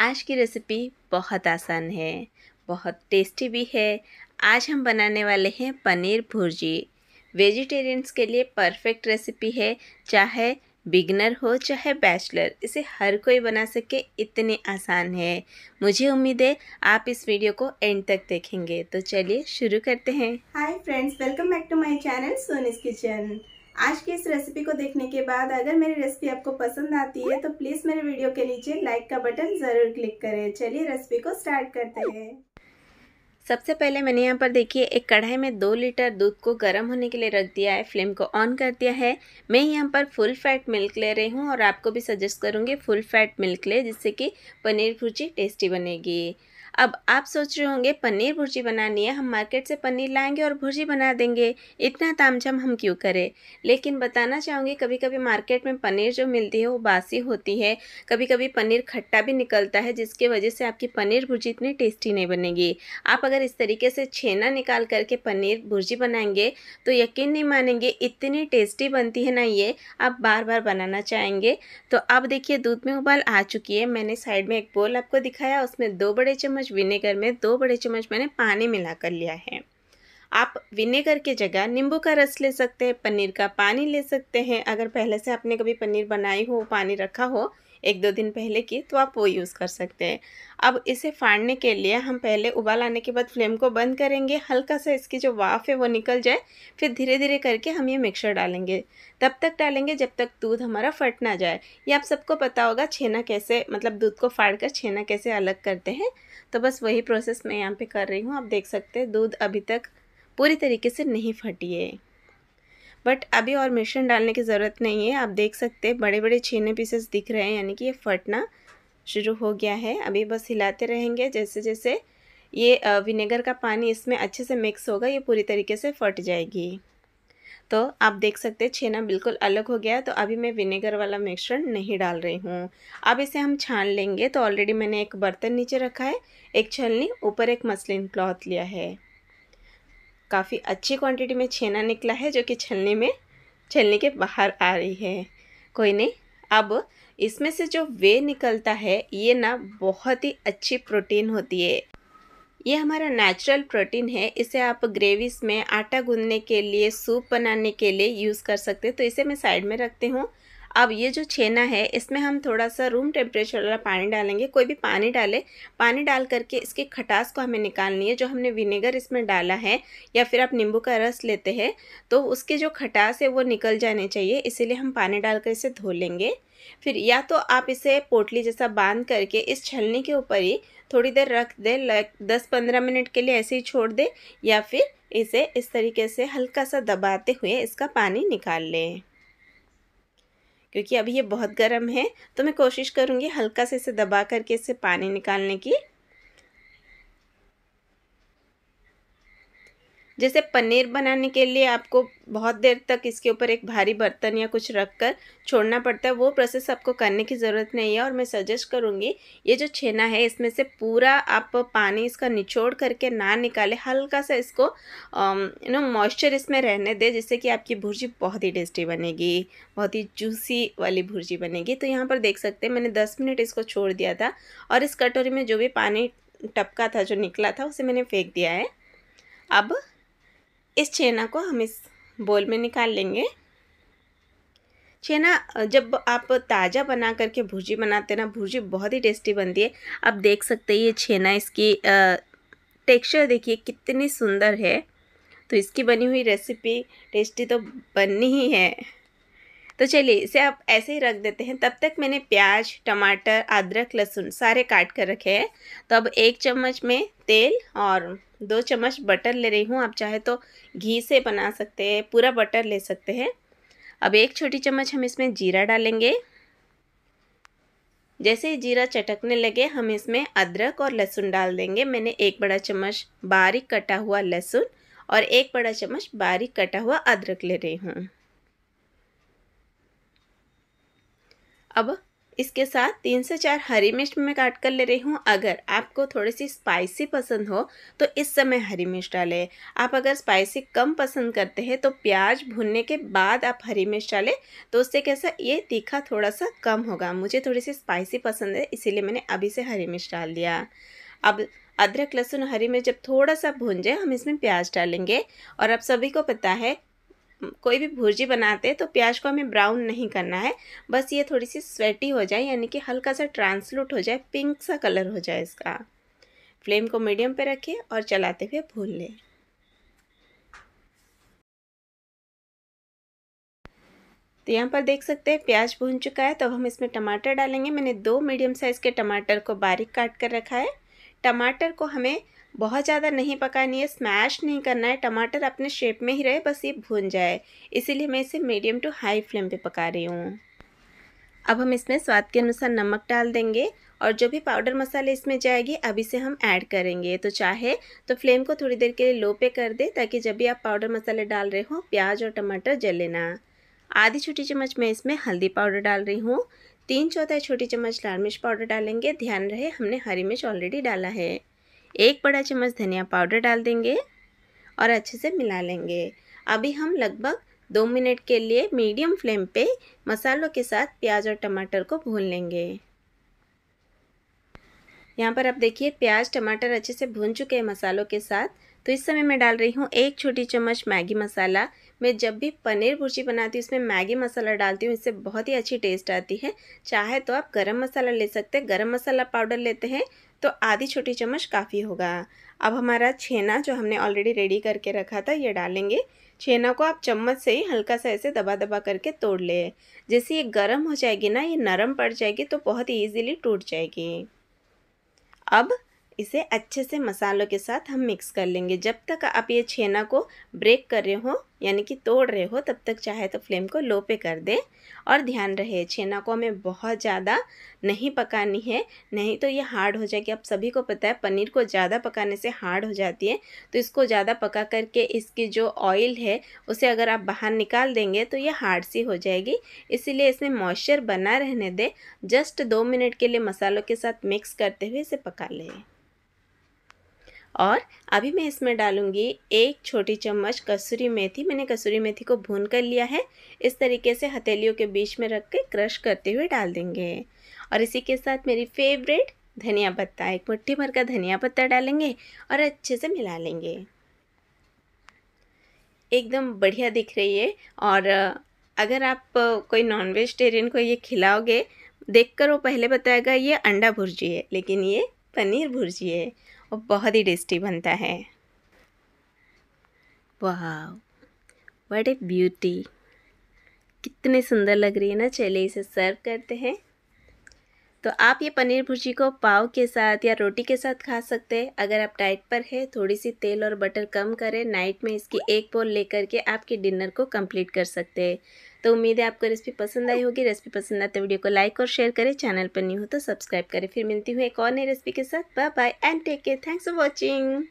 आज की रेसिपी बहुत आसान है बहुत टेस्टी भी है आज हम बनाने वाले हैं पनीर भुर्जी वेजिटेरियंस के लिए परफेक्ट रेसिपी है चाहे बिगनर हो चाहे बैचलर इसे हर कोई बना सके इतने आसान है मुझे उम्मीद है आप इस वीडियो को एंड तक देखेंगे तो चलिए शुरू करते हैं hi friends welcome back to my channel Soni's kitchen आज की इस रेसिपी को देखने के बाद अगर मेरी रेसिपी आपको पसंद आती है तो प्लीज़ मेरे वीडियो के नीचे लाइक का बटन ज़रूर क्लिक करें चलिए रेसिपी को स्टार्ट करते हैं सबसे पहले मैंने यहाँ पर देखिए एक कढ़ाई में दो लीटर दूध को गर्म होने के लिए रख दिया है फ्लेम को ऑन कर दिया है मैं यहाँ पर फुल फैट मिल्क ले रही हूँ और आपको भी सजेस्ट करूँगी फुल फैट मिल्क ले जिससे कि पनीर भुर्जी टेस्टी बनेगी अब आप सोच रहे होंगे पनीर भुर्जी बनानी है हम मार्केट से पनीर लाएंगे और भुर्जी बना देंगे इतना तामझाम हम क्यों करें लेकिन बताना चाहूँगी कभी कभी मार्केट में पनीर जो मिलती है वो बासी होती है कभी कभी पनीर खट्टा भी निकलता है जिसके वजह से आपकी पनीर भुर्जी इतनी टेस्टी नहीं बनेगी आप अगर अगर इस तरीके से छेना निकाल करके पनीर भुर्जी बनाएंगे तो यकीन नहीं मानेंगे इतनी टेस्टी बनती है ना ये आप बार बार बनाना चाहेंगे तो अब देखिए दूध में उबाल आ चुकी है मैंने साइड में एक बोल आपको दिखाया उसमें दो बड़े चम्मच विनेगर में दो बड़े चम्मच मैंने पानी मिला कर लिया है आप विनेगर के जगह नींबू का रस ले सकते हैं पनीर का पानी ले सकते हैं अगर पहले से आपने कभी पनीर बनाई हो पानी रखा हो एक दो दिन पहले की तो आप वो यूज़ कर सकते हैं अब इसे फाड़ने के लिए हम पहले उबाल आने के बाद फ्लेम को बंद करेंगे हल्का सा इसकी जो वाफ है वो निकल जाए फिर धीरे धीरे करके हम ये मिक्सर डालेंगे तब तक डालेंगे जब तक दूध हमारा फट ना जाए ये आप सबको पता होगा छेना कैसे मतलब दूध को फाड़ कर छेना कैसे अलग करते हैं तो बस वही प्रोसेस मैं यहाँ पर कर रही हूँ आप देख सकते हैं दूध अभी तक पूरी तरीके से नहीं फटी है बट अभी और मिश्रण डालने की ज़रूरत नहीं है आप देख सकते हैं बड़े बड़े छीने पीसेस दिख रहे हैं यानी कि ये फटना शुरू हो गया है अभी बस हिलाते रहेंगे जैसे जैसे ये विनेगर का पानी इसमें अच्छे से मिक्स होगा ये पूरी तरीके से फट जाएगी तो आप देख सकते हैं छेना बिल्कुल अलग हो गया तो अभी मैं विनेगर वाला मिक्सचर नहीं डाल रही हूँ अब इसे हम छान लेंगे तो ऑलरेडी मैंने एक बर्तन नीचे रखा है एक छलनी ऊपर एक मसलिन क्लॉथ लिया है काफ़ी अच्छी क्वांटिटी में छेना निकला है जो कि छलने में छलने के बाहर आ रही है कोई नहीं अब इसमें से जो वे निकलता है ये ना बहुत ही अच्छी प्रोटीन होती है ये हमारा नेचुरल प्रोटीन है इसे आप ग्रेवीस में आटा गूंदने के लिए सूप बनाने के लिए यूज़ कर सकते हैं तो इसे मैं साइड में रखती हूँ अब ये जो छेना है इसमें हम थोड़ा सा रूम टेम्परेचर वाला पानी डालेंगे कोई भी पानी डाले पानी डाल करके इसकी खटास को हमें निकालनी है जो हमने विनेगर इसमें डाला है या फिर आप नींबू का रस लेते हैं तो उसकी जो खटास है वो निकल जाने चाहिए इसीलिए हम पानी डालकर इसे धो लेंगे फिर या तो आप इसे पोटली जैसा बांध करके इस छलनी के ऊपर ही थोड़ी देर रख दे लाइक दस पंद्रह मिनट के लिए ऐसे ही छोड़ दे या फिर इसे इस तरीके से हल्का सा दबाते हुए इसका पानी निकाल लें क्योंकि अभी ये बहुत गर्म है तो मैं कोशिश करूँगी हल्का से इसे दबा करके इसे पानी निकालने की जैसे पनीर बनाने के लिए आपको बहुत देर तक इसके ऊपर एक भारी बर्तन या कुछ रख कर छोड़ना पड़ता है वो प्रोसेस आपको करने की ज़रूरत नहीं है और मैं सजेस्ट करूँगी ये जो छेना है इसमें से पूरा आप पानी इसका निचोड़ करके ना निकाले हल्का सा इसको यू नो मॉइस्चर इसमें रहने दे जिससे कि आपकी भुर्जी बहुत ही टेस्टी बनेगी बहुत ही जूसी वाली भुर्जी बनेगी तो यहाँ पर देख सकते हैं मैंने दस मिनट इसको छोड़ दिया था और इस कटोरी में जो भी पानी टपका था जो निकला था उसे मैंने फेंक दिया है अब इस छेना को हम इस बोल में निकाल लेंगे छेना जब आप ताज़ा बना करके भुर्जी बनाते ना भुर्जी बहुत ही टेस्टी बनती है आप देख सकते हैं ये छेना इसकी टेक्सचर देखिए कितनी सुंदर है तो इसकी बनी हुई रेसिपी टेस्टी तो बननी ही है तो चलिए इसे आप ऐसे ही रख देते हैं तब तक मैंने प्याज टमाटर अदरक लहसुन सारे काट कर रखे हैं तो अब एक चम्मच में तेल और दो चम्मच बटर ले रही हूँ आप चाहे तो घी से बना सकते हैं पूरा बटर ले सकते हैं अब एक छोटी चम्मच हम इसमें जीरा डालेंगे जैसे ही जीरा चटकने लगे हम इसमें अदरक और लहसुन डाल देंगे मैंने एक बड़ा चम्मच बारीक कटा हुआ लहसुन और एक बड़ा चम्मच बारीक कटा हुआ अदरक ले रही हूँ अब इसके साथ तीन से चार हरी मिर्च मैं काट कर ले रही हूँ अगर आपको थोड़ी सी स्पाइसी पसंद हो तो इस समय हरी मिर्च डालें आप अगर स्पाइसी कम पसंद करते हैं तो प्याज भुनने के बाद आप हरी मिर्च डालें तो उससे कैसा ये तीखा थोड़ा सा कम होगा मुझे थोड़ी सी स्पाइसी पसंद है इसीलिए मैंने अभी से हरी मिर्च डाल दिया अब अदरक लहसुन हरी मिर्च जब थोड़ा सा भून जाए हम इसमें प्याज डालेंगे और आप सभी को पता है कोई भी भुर्जी बनाते हैं तो प्याज को हमें ब्राउन नहीं करना है बस ये थोड़ी सी स्वेटी हो जाए यानी कि हल्का सा ट्रांसलूट हो जाए पिंक सा कलर हो जाए इसका फ्लेम को मीडियम पे रखें और चलाते हुए भून लें तो यहाँ पर देख सकते हैं प्याज भून चुका है तो हम इसमें टमाटर डालेंगे मैंने दो मीडियम साइज़ के टमाटर को बारीक काट कर रखा है टमाटर को हमें बहुत ज़्यादा नहीं पकानी है स्मैश नहीं करना है टमाटर अपने शेप में ही रहे बस ये भून जाए इसीलिए मैं इसे मीडियम टू हाई फ्लेम पे पका रही हूँ अब हम इसमें स्वाद के अनुसार नमक डाल देंगे और जो भी पाउडर मसाले इसमें जाएगी अब इसे हम ऐड करेंगे तो चाहे तो फ्लेम को थोड़ी देर के लिए लो पे कर दे ताकि जब भी आप पाउडर मसाले डाल रहे हो प्याज और टमाटर जले ना आधी छोटी चम्मच मैं इसमें हल्दी पाउडर डाल रही हूँ तीन चौथाई छोटी चम्मच लाल मिर्च पाउडर डालेंगे ध्यान रहे हमने हरी मिर्च ऑलरेडी डाला है एक बड़ा चम्मच धनिया पाउडर डाल देंगे और अच्छे से मिला लेंगे अभी हम लगभग दो मिनट के लिए मीडियम फ्लेम पे मसालों के साथ प्याज और टमाटर को भून लेंगे यहाँ पर आप देखिए प्याज टमाटर अच्छे से भून चुके हैं मसालों के साथ तो इस समय मैं डाल रही हूँ एक छोटी चम्मच मैगी मसाला मैं जब भी पनीर भुर्जी बनाती हूँ इसमें मैगी मसाला डालती हूँ इससे बहुत ही अच्छी टेस्ट आती है चाहे तो आप गरम मसाला ले सकते हैं गरम मसाला पाउडर लेते हैं तो आधी छोटी चम्मच काफ़ी होगा अब हमारा छेना जो हमने ऑलरेडी रेडी करके रखा था ये डालेंगे छेना को आप चम्मच से ही हल्का सा ऐसे दबा दबा करके तोड़ ले जैसे ये गर्म हो जाएगी ना ये नरम पड़ जाएगी तो बहुत ही ईजिली टूट जाएगी अब इसे अच्छे से मसालों के साथ हम मिक्स कर लेंगे जब तक आप ये छेना को ब्रेक कर रहे हो यानी कि तोड़ रहे हो तब तक चाहे तो फ्लेम को लो पे कर दें और ध्यान रहे छेना को हमें बहुत ज़्यादा नहीं पकानी है नहीं तो ये हार्ड हो जाएगी आप सभी को पता है पनीर को ज़्यादा पकाने से हार्ड हो जाती है तो इसको ज़्यादा पका करके इसकी जो ऑयल है उसे अगर आप बाहर निकाल देंगे तो ये हार्ड सी हो जाएगी इसीलिए इसमें मॉइस्चर बना रहने दें जस्ट दो मिनट के लिए मसालों के साथ मिक्स करते हुए इसे पका लें और अभी मैं इसमें डालूँगी एक छोटी चम्मच कसूरी मेथी मैंने कसूरी मेथी को भून कर लिया है इस तरीके से हथेलियों के बीच में रख के क्रश करते हुए डाल देंगे और इसी के साथ मेरी फेवरेट धनिया पत्ता एक मुट्ठी भर का धनिया पत्ता डालेंगे और अच्छे से मिला लेंगे एकदम बढ़िया दिख रही है और अगर आप कोई नॉन वेजिटेरियन को ये खिलाओगे देखकर वो पहले बताएगा ये अंडा भुर्जी है लेकिन ये पनीर भुर्जी है और बहुत ही टेस्टी बनता है वाह व्हाट ए ब्यूटी कितने सुंदर लग रही है ना चलिए इसे सर्व करते हैं तो आप ये पनीर भुर्जी को पाव के साथ या रोटी के साथ खा सकते हैं अगर आप डाइट पर है थोड़ी सी तेल और बटर कम करें नाइट में इसकी एक बोल लेकर के आपके डिनर को कंप्लीट कर सकते हैं तो उम्मीद है आपको रेसिपी पसंद आई होगी रेसिपी पसंद आते वीडियो को लाइक और शेयर करें चैनल पर नहीं हो तो सब्सक्राइब करें फिर मिलती हूँ एक और नई रेसिपी के साथ bye bye and take care thanks for watching